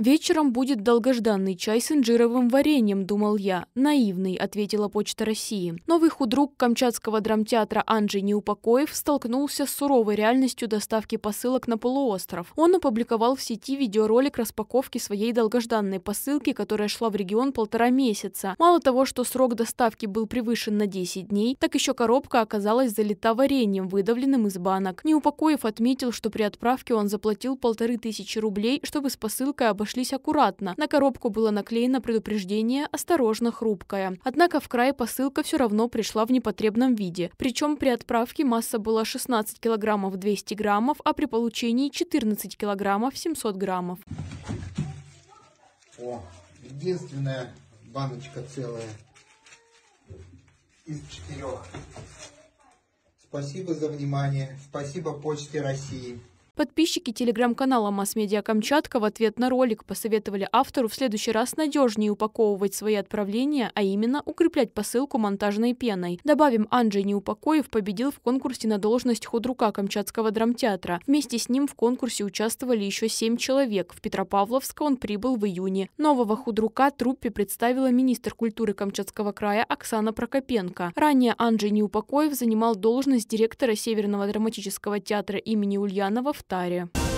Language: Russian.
«Вечером будет долгожданный чай с инжировым вареньем», — думал я. «Наивный», — ответила Почта России. Новый худрук Камчатского драмтеатра Анджей Неупокоев столкнулся с суровой реальностью доставки посылок на полуостров. Он опубликовал в сети видеоролик распаковки своей долгожданной посылки, которая шла в регион полтора месяца. Мало того, что срок доставки был превышен на 10 дней, так еще коробка оказалась залита вареньем, выдавленным из банок. Неупокоев отметил, что при отправке он заплатил полторы тысячи рублей, чтобы с посылкой обошлось обошлись аккуратно. На коробку было наклеено предупреждение «Осторожно, хрупкая». Однако в край посылка все равно пришла в непотребном виде. Причем при отправке масса была 16 килограммов 200 граммов, а при получении 14 килограммов 700 граммов. О, единственная баночка целая из четырех. Спасибо за внимание. Спасибо Почте России. Подписчики телеграм-канала «Масс-Медиа Камчатка» в ответ на ролик посоветовали автору в следующий раз надежнее упаковывать свои отправления, а именно укреплять посылку монтажной пеной. Добавим, Анджей Неупокоев победил в конкурсе на должность худрука Камчатского драмтеатра. Вместе с ним в конкурсе участвовали еще семь человек. В Петропавловск он прибыл в июне. Нового худрука труппе представила министр культуры Камчатского края Оксана Прокопенко. Ранее Анджей Неупокоев занимал должность директора Северного драматического театра имени Ульянова в Таре.